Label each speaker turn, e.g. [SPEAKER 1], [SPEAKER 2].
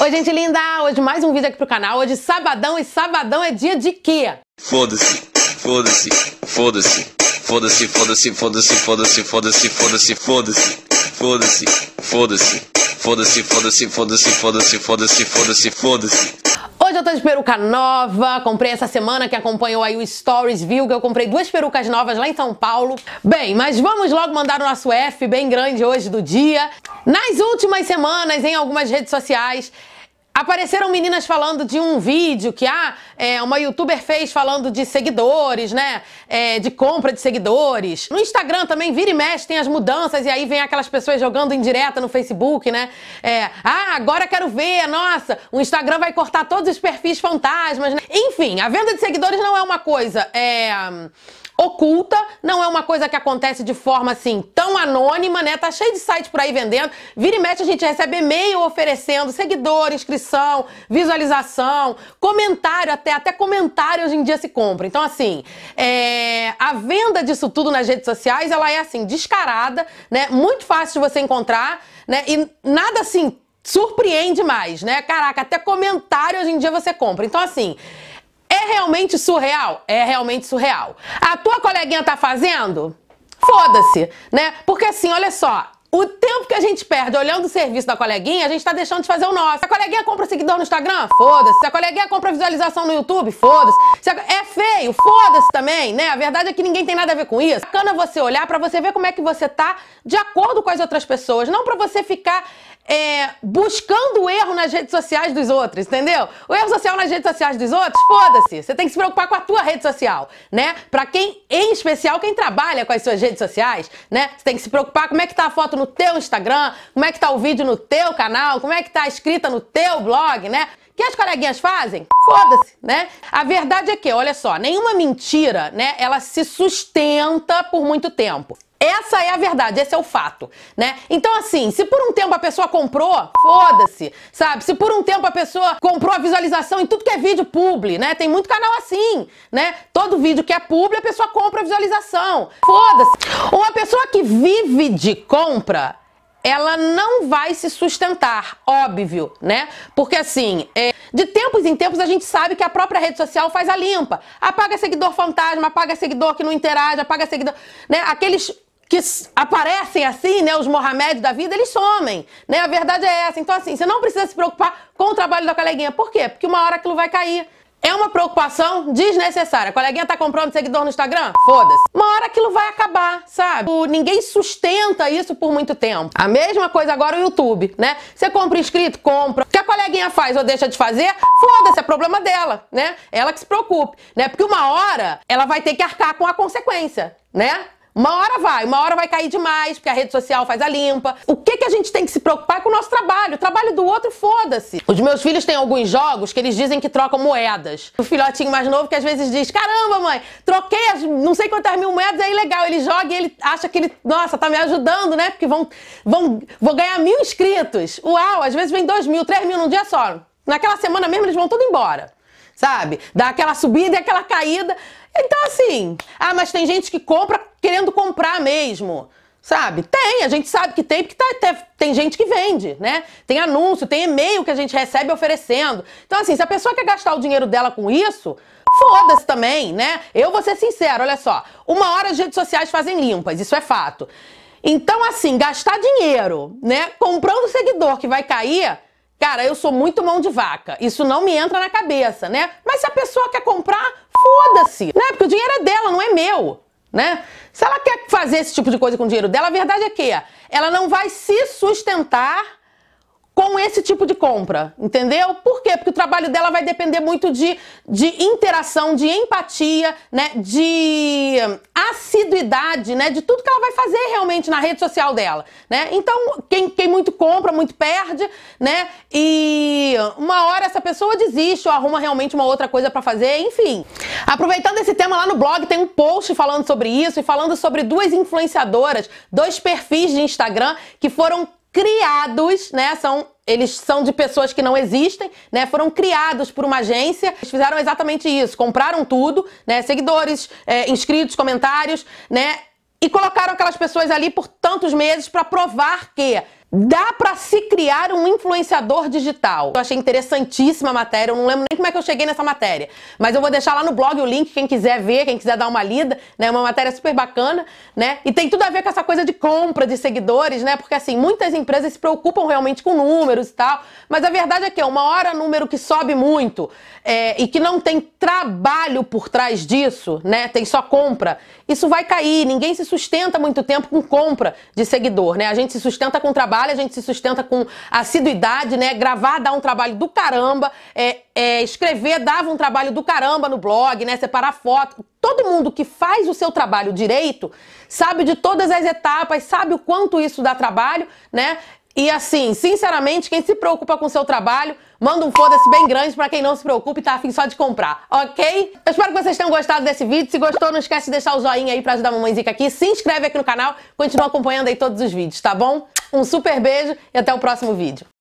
[SPEAKER 1] Oi, gente linda! Hoje mais um vídeo aqui pro canal. Hoje sabadão e sabadão é dia de quê? Foda-se, foda-se, foda-se, foda-se, foda-se, foda-se, foda-se, foda-se, foda-se, foda-se, foda-se, foda-se, foda-se, foda-se, foda-se, foda-se, foda-se, foda-se, foda-se, foda-se. Hoje eu tô de peruca nova, comprei essa semana, que acompanhou aí o Stories, viu que eu comprei duas perucas novas lá em São Paulo. Bem, mas vamos logo mandar o nosso F bem grande hoje do dia. Nas últimas semanas, em algumas redes sociais, Apareceram meninas falando de um vídeo que ah, é, uma youtuber fez falando de seguidores, né? É, de compra de seguidores. No Instagram também vira e mexe, tem as mudanças, e aí vem aquelas pessoas jogando em direta no Facebook, né? É, ah, agora quero ver, nossa, o Instagram vai cortar todos os perfis fantasmas, né? Enfim, a venda de seguidores não é uma coisa. É oculta, não é uma coisa que acontece de forma assim tão anônima, né? Tá cheio de site por aí vendendo. Vira e mexe, a gente recebe e-mail oferecendo seguidor, inscrição, visualização, comentário, até, até comentário hoje em dia se compra. Então, assim, é, a venda disso tudo nas redes sociais, ela é assim, descarada, né? Muito fácil de você encontrar, né? E nada assim surpreende mais, né? Caraca, até comentário hoje em dia você compra. Então, assim, é realmente surreal? É realmente surreal. A tua coleguinha tá fazendo? Foda-se, né? Porque assim, olha só, o tempo que a gente perde olhando o serviço da coleguinha, a gente tá deixando de fazer o nosso. a coleguinha compra seguidor no Instagram? Foda-se. Se a coleguinha compra visualização no YouTube? Foda-se. Se a... É feio? Foda-se também, né? A verdade é que ninguém tem nada a ver com isso. Bacana você olhar para você ver como é que você tá de acordo com as outras pessoas, não para você ficar é, buscando o erro nas redes sociais dos outros, entendeu? O erro social nas redes sociais dos outros, foda-se. Você tem que se preocupar com a tua rede social, né? Pra quem, em especial, quem trabalha com as suas redes sociais, né? Você tem que se preocupar como é que tá a foto no teu Instagram, como é que tá o vídeo no teu canal, como é que tá a escrita no teu blog, né? O que as coleguinhas fazem? Foda-se, né? A verdade é que, olha só, nenhuma mentira, né, ela se sustenta por muito tempo. Essa é a verdade, esse é o fato, né? Então assim, se por um tempo a pessoa comprou, foda-se, sabe? Se por um tempo a pessoa comprou a visualização em tudo que é vídeo publi, né? Tem muito canal assim, né? Todo vídeo que é publi a pessoa compra a visualização. Foda-se. Uma pessoa que vive de compra, ela não vai se sustentar, óbvio, né? Porque assim, é, de tempos em tempos a gente sabe que a própria rede social faz a limpa. Apaga seguidor fantasma, apaga seguidor que não interage, apaga seguidor, né? Aqueles que aparecem assim, né, os Mohamed da vida, eles somem, né? A verdade é essa. Então assim, você não precisa se preocupar com o trabalho da coleguinha. Por quê? Porque uma hora aquilo vai cair. É uma preocupação desnecessária. A coleguinha tá comprando seguidor no Instagram? Foda-se. Uma hora aquilo vai acabar, sabe? O, ninguém sustenta isso por muito tempo. A mesma coisa agora o YouTube, né? Você compra inscrito? Compra. O que a coleguinha faz ou deixa de fazer? Foda-se, é problema dela, né? Ela que se preocupe, né? Porque uma hora ela vai ter que arcar com a consequência, né? Uma hora vai, uma hora vai cair demais, porque a rede social faz a limpa. O que, que a gente tem que se preocupar é com o nosso trabalho? O trabalho do outro, foda-se. Os meus filhos têm alguns jogos que eles dizem que trocam moedas. O filhotinho mais novo que às vezes diz: caramba, mãe, troquei as não sei quantas mil moedas, é ilegal Ele joga e ele acha que ele, nossa, tá me ajudando, né? Porque vão, vão, vão ganhar mil inscritos. Uau, às vezes vem dois mil, três mil num dia só. Naquela semana mesmo eles vão tudo embora, sabe? Dá aquela subida e aquela caída. Então, assim, ah, mas tem gente que compra querendo comprar mesmo. Sabe? Tem, a gente sabe que tem, porque tá, tá, tem gente que vende, né? Tem anúncio, tem e-mail que a gente recebe oferecendo. Então, assim, se a pessoa quer gastar o dinheiro dela com isso, foda-se também, né? Eu vou ser sincero, olha só. Uma hora as redes sociais fazem limpas, isso é fato. Então, assim, gastar dinheiro, né? Comprando seguidor que vai cair, cara, eu sou muito mão de vaca. Isso não me entra na cabeça, né? Mas se a pessoa quer comprar, foda-se, né? Porque o dinheiro é dela, não é meu né? Se ela quer fazer esse tipo de coisa com o dinheiro dela, a verdade é que ela não vai se sustentar com esse tipo de compra, entendeu? Por quê? Porque o trabalho dela vai depender muito de, de interação, de empatia, né, de assiduidade, né, de tudo que ela vai fazer realmente na rede social dela, né? Então, quem, quem muito compra, muito perde, né? E uma hora essa pessoa desiste ou arruma realmente uma outra coisa para fazer, enfim. Aproveitando esse tema lá no blog, tem um post falando sobre isso e falando sobre duas influenciadoras, dois perfis de Instagram que foram criados, né? São eles são de pessoas que não existem, né? Foram criados por uma agência, eles fizeram exatamente isso, compraram tudo, né? Seguidores, é, inscritos, comentários, né? E colocaram aquelas pessoas ali por tantos meses para provar que Dá para se criar um influenciador digital. Eu achei interessantíssima a matéria, eu não lembro nem como é que eu cheguei nessa matéria, mas eu vou deixar lá no blog o link quem quiser ver, quem quiser dar uma lida, né? Uma matéria super bacana, né? E tem tudo a ver com essa coisa de compra de seguidores, né? Porque assim, muitas empresas se preocupam realmente com números e tal, mas a verdade é que é uma hora número que sobe muito é, e que não tem trabalho por trás disso, né? Tem só compra. Isso vai cair, ninguém se sustenta muito tempo com compra de seguidor, né? A gente se sustenta com trabalho a gente se sustenta com assiduidade, né? Gravar dá um trabalho do caramba, é, é, escrever dava um trabalho do caramba no blog, né? Separar foto. Todo mundo que faz o seu trabalho direito sabe de todas as etapas, sabe o quanto isso dá trabalho, né? E assim, sinceramente, quem se preocupa com o seu trabalho, manda um foda-se bem grande para quem não se preocupa e tá afim só de comprar, ok? Eu espero que vocês tenham gostado desse vídeo. Se gostou, não esquece de deixar o joinha aí pra ajudar a Zica aqui. Se inscreve aqui no canal, continua acompanhando aí todos os vídeos, tá bom? Um super beijo e até o próximo vídeo.